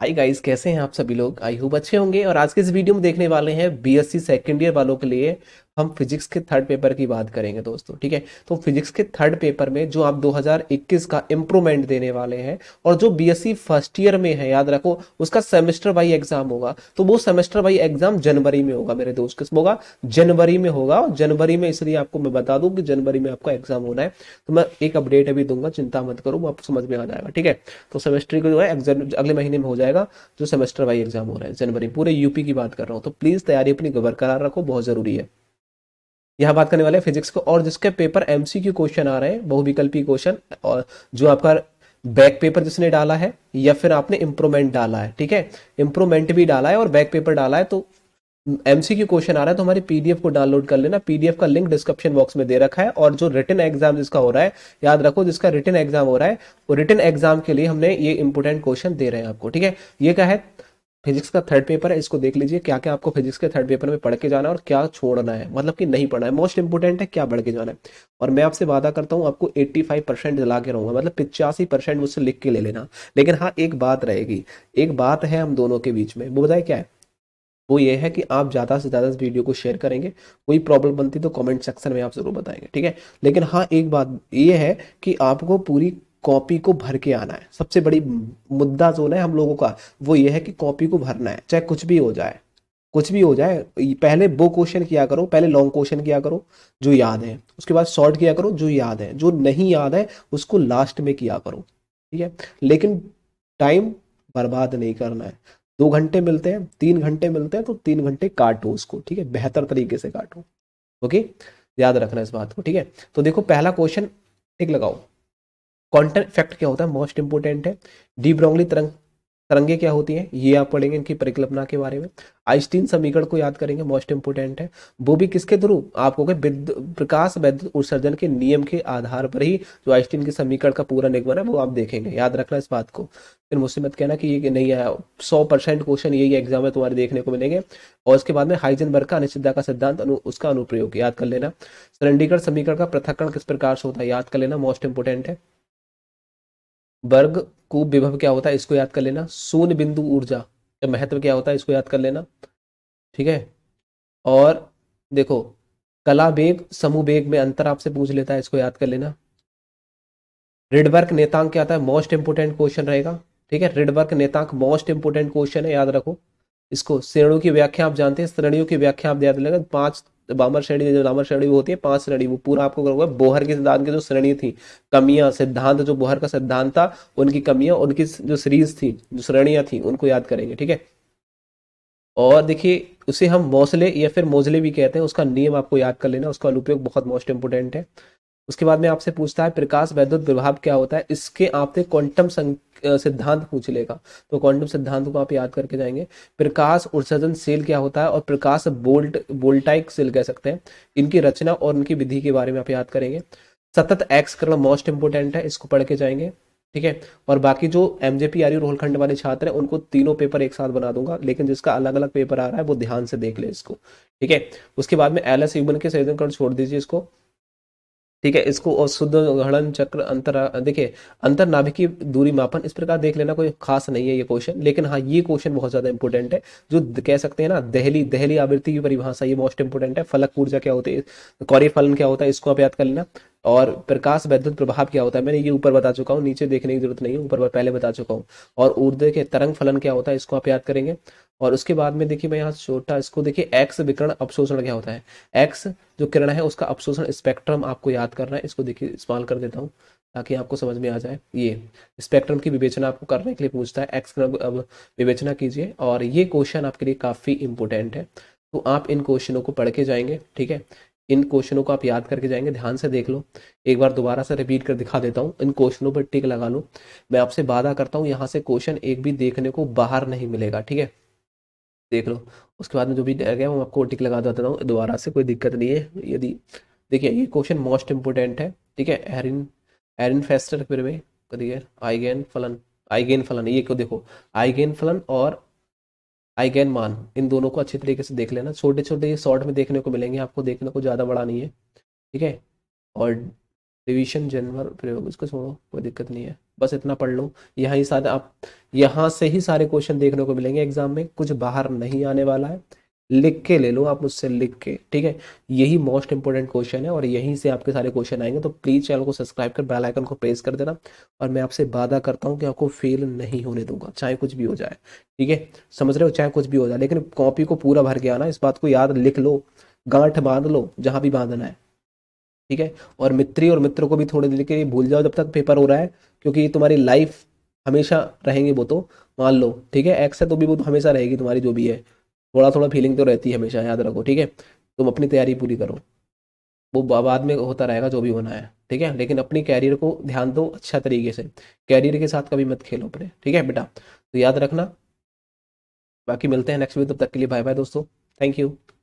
Hi guys कैसे हैं आप सभी लोग आई होप अच्छे होंगे और आज के इस वीडियो में देखने वाले हैं बीएससी सेकेंड ईयर वालों के लिए हम फिजिक्स के थर्ड पेपर की बात करेंगे दोस्तों ठीक है तो फिजिक्स के थर्ड पेपर में जो आप 2021 का इम्प्रूवमेंट देने वाले हैं और जो बीएससी फर्स्ट ईयर में है याद रखो उसका सेमेस्टर वाई एग्जाम होगा तो वो सेमेस्टर वाई एग्जाम जनवरी में होगा मेरे दोस्त किस होगा जनवरी में होगा और जनवरी में इसलिए आपको मैं बता दूं कि जनवरी में आपका एग्जाम होना है तो मैं एक अपडेट अभी दूंगा चिंता मत करो आपको समझ में आ जाएगा ठीक है तो सेमेस्टर को जो है अगले महीने में हो जाएगा जो सेमेस्टर वाई एग्जाम हो रहा है जनवरी पूरे यूपी की बात कर रहा हूँ तो प्लीज तैयारी अपनी बरकरार रखो बहुत जरूरी है यहाँ बात करने वाले हैं फिजिक्स को और जिसके पेपर एमसीक्यू क्वेश्चन आ रहे हैं बहुविकल्पी क्वेश्चन और जो आपका बैक पेपर जिसने डाला है या फिर आपने इम्प्रूवमेंट डाला है ठीक है इम्प्रूवमेंट भी डाला है और बैक पेपर डाला है तो एमसीक्यू क्वेश्चन आ रहा है तो हमारी पीडीएफ को डाउनलोड कर लेना पीडीएफ का लिंक डिस्क्रिप्शन बॉक्स में दे रखा है और जो रिटर्न एग्जाम जिसका हो रहा है याद रखो जिसका रिटर्न एग्जाम हो रहा है वो रिटर्न एग्जाम के लिए हमने ये इंपोर्टेंट क्वेश्चन दे रहे हैं आपको ठीक है ये क्या है फिजिक्स का थर्ड पेपर है इसको देख लीजिए क्या क्या आपको फिजिक्स के थर्ड पेपर में पढ़ के जाना है और क्या छोड़ना है मतलब कि नहीं पढ़ना है मोस्ट इंपोर्टेंट है क्या पढ़ के जाना है और मैं आपसे वादा करता हूँ आपको 85 परसेंट दिला के रहूंगा मतलब पिचासी परसेंट मुझसे लिख के ले लेना लेकिन हाँ एक बात रहेगी एक बात है हम दोनों के बीच में वो बताए क्या है वो ये है कि आप ज़्यादा से ज़्यादा इस वीडियो को शेयर करेंगे कोई प्रॉब्लम बनती तो कमेंट सेक्शन में आप ज़रूर बताएंगे ठीक है लेकिन हाँ एक बात ये है कि आपको पूरी कॉपी को भर के आना है सबसे बड़ी हम्म। मुद्दा जो है हम लोगों का वो ये है कि कॉपी को भरना है चाहे कुछ भी हो जाए कुछ भी हो जाए पहले वो क्वेश्चन किया करो पहले लॉन्ग क्वेश्चन किया करो जो याद है उसके बाद शॉर्ट किया करो जो याद है जो नहीं याद है उसको लास्ट में किया करो ठीक है लेकिन टाइम बर्बाद नहीं करना है दो घंटे मिलते हैं तीन घंटे मिलते हैं तो तीन घंटे काटो उसको ठीक है बेहतर तरीके से काटो ओके याद रखना इस बात को ठीक है तो देखो पहला क्वेश्चन एक लगाओ क्वांटम इफेक्ट क्या होता है मोस्ट इंपोर्टेंट है डी ब्रोंगली तरंग तरंगे क्या होती हैं ये आप पढ़ेंगे इनकी परिकल्पना के बारे में आइस्टीन समीकरण को याद करेंगे मोस्ट इंपोर्टेंट है वो भी किसके थ्रू आपको प्रकाश वैद्युत उत्सर्जन के नियम के आधार पर ही जो आइस्टीन के समीकरण का पूरा निगमन है वो आप देखेंगे याद रखना इस बात को फिर मुझसे मत कहना कि ये नहीं आया सौ परसेंट क्वेश्चन यही एग्जाम में तुम्हारे देखने को मिलेंगे और उसके बाद में वर्ग का अनिश्चितता का सिद्धांत अनु, उसका अनुप्रयोग याद कर लेना सरंडीगढ़ समीकरण का पृथककरण किस प्रकार से होता है याद कर लेना मोस्ट इंपोर्टेंट है वर्ग कूप विभव क्या होता है इसको याद कर लेना शून्य बिंदु ऊर्जा का महत्व क्या होता है इसको याद कर लेना ठीक है और देखो कला वेग समूह वेग में अंतर आपसे पूछ लेता है इसको याद कर लेना रिडवर्क नेतांक क्या आता है मोस्ट इंपोर्टेंट क्वेश्चन रहेगा ठीक है रिडवर्क नेतांक मोस्ट इंपोर्टेंट क्वेश्चन है याद रखो इसको श्रेणियों की व्याख्या आप जानते हैं श्रेणियों की व्याख्या आप याद लेना पांच तो बामर श्रेणी जो वामर श्रेणी वो होती है पांच श्रेणी वो पूरा आपको करोगे बोहर के सिद्धांत की जो श्रेणी थी कमियां सिद्धांत जो बोहर का सिद्धांत था उनकी कमियां उनकी जो सीरीज थी जो श्रेणियां थी उनको याद करेंगे ठीक है और देखिए उसे हम मौसले या फिर मोजले भी कहते हैं उसका नियम आपको याद कर लेना उसका अनुपयोग बहुत मोस्ट इंपोर्टेंट है उसके बाद में आपसे पूछता है प्रकाश वैद्युत विभाव क्या होता है इसके आपसे क्वांटम सिद्धांत पूछ लेगा तो क्वांटम सिद्धांत को आप याद करके जाएंगे प्रकाश उत्सर्जन सेल क्या होता है और प्रकाश बोल्ट बोल्टाइक सेल कह सकते हैं इनकी रचना और उनकी विधि के बारे में आप याद करेंगे सतत एक्स करना मोस्ट इंपोर्टेंट है इसको पढ़ के जाएंगे ठीक है और बाकी जो एमजेपी आर रोलखंड वाले छात्र हैं उनको तीनों पेपर एक साथ बना दूंगा लेकिन जिसका अलग अलग पेपर आ रहा है वो ध्यान से देख ले इसको ठीक है उसके बाद में एल एस यूबन के संयोजन छोड़ दीजिए इसको ठीक है इसको और शुद्ध गणन चक्र अंतर देखिए अंतर नाभिकीय दूरी मापन इस प्रकार देख लेना कोई खास नहीं है ये क्वेश्चन लेकिन हाँ ये क्वेश्चन बहुत ज्यादा इंपॉर्टेंट है जो कह सकते हैं ना दहली दहली आवृत्ति की परिभाषा ये मोस्ट इंपॉर्टेंट है फलक ऊर्जा क्या होती है कौरी फलन क्या होता है इसको आप याद कर लेना और प्रकाश वैद्युत प्रभाव क्या होता है मैंने ये ऊपर बता चुका हूँ नीचे देखने की जरूरत नहीं है ऊपर पहले बता चुका हूँ और ऊर्ध्व के तरंग फलन क्या होता है इसको आप याद करेंगे और उसके बाद में देखिए मैं यहाँ छोटा इसको देखिए एक्स विकरण अपशोषण क्या होता है एक्स जो किरण है उसका अपशोषण स्पेक्ट्रम आपको याद करना है इसको देखिए इस्तेमाल कर देता हूँ ताकि आपको समझ में आ जाए ये स्पेक्ट्रम की विवेचना आपको करने के लिए पूछता है एक्स किरण अब विवेचना कीजिए और ये क्वेश्चन आपके लिए काफ़ी इंपोर्टेंट है तो आप इन क्वेश्चनों को पढ़ के जाएंगे ठीक है इन क्वेश्चनों को आप याद करके जाएंगे ध्यान से देख लो एक बार दोबारा से रिपीट कर दिखा देता हूँ इन क्वेश्चनों पर टिक लगा लो मैं आपसे वादा करता हूँ यहाँ से क्वेश्चन एक भी देखने को बाहर नहीं मिलेगा ठीक है देख लो उसके बाद में जो भी रह गया वो आपको टिक लगा देता हूँ दोबारा से कोई दिक्कत नहीं है यदि देखिए ये क्वेश्चन मोस्ट इंपोर्टेंट है ठीक है एरिन एरिन फेस्टर फिर में करिए आईगेन फलन आईगेन फलन ये को देखो आईगेन फलन और कैन मान इन दोनों को अच्छे तरीके से देख लेना छोटे छोटे ये शॉर्ट में देखने को मिलेंगे आपको देखने को ज़्यादा बड़ा नहीं है ठीक है और रिविजन जनवर प्रयोग इसको छोड़ो कोई दिक्कत नहीं है बस इतना पढ़ लो यहाँ ही सारे आप यहाँ से ही सारे क्वेश्चन देखने को मिलेंगे एग्जाम में कुछ बाहर नहीं आने वाला है लिख के ले लो आप मुझसे लिख के ठीक है यही मोस्ट इंपॉर्टेंट क्वेश्चन है और यहीं से आपके सारे क्वेश्चन आएंगे तो प्लीज़ चैनल को सब्सक्राइब कर बेल आइकन को प्रेस कर देना और मैं आपसे वादा करता हूँ कि आपको फेल नहीं होने दूंगा चाहे कुछ भी हो जाए ठीक है समझ रहे हो चाहे कुछ भी हो जाए लेकिन कॉपी को पूरा भर के आना इस बात को याद लिख लो गांठ बांध लो जहां भी बांधना है ठीक है और मित्री और मित्र को भी थोड़े देर के लिए भूल जाओ जब तक पेपर हो रहा है क्योंकि तुम्हारी लाइफ हमेशा रहेंगे वो तो मान लो ठीक है एक्स है तो भी वो हमेशा रहेगी तुम्हारी जो भी है थोड़ा थोड़ा फीलिंग तो रहती है हमेशा याद रखो ठीक है तुम अपनी तैयारी पूरी करो वो बाद में होता रहेगा जो भी होना है ठीक है लेकिन अपनी कैरियर को ध्यान दो अच्छा तरीके से कैरियर के साथ कभी मत खेलो अपने ठीक है बेटा तो याद रखना बाकी मिलते हैं नेक्स्ट वीडियो तब तक के लिए बाय बाय दोस्तों थैंक यू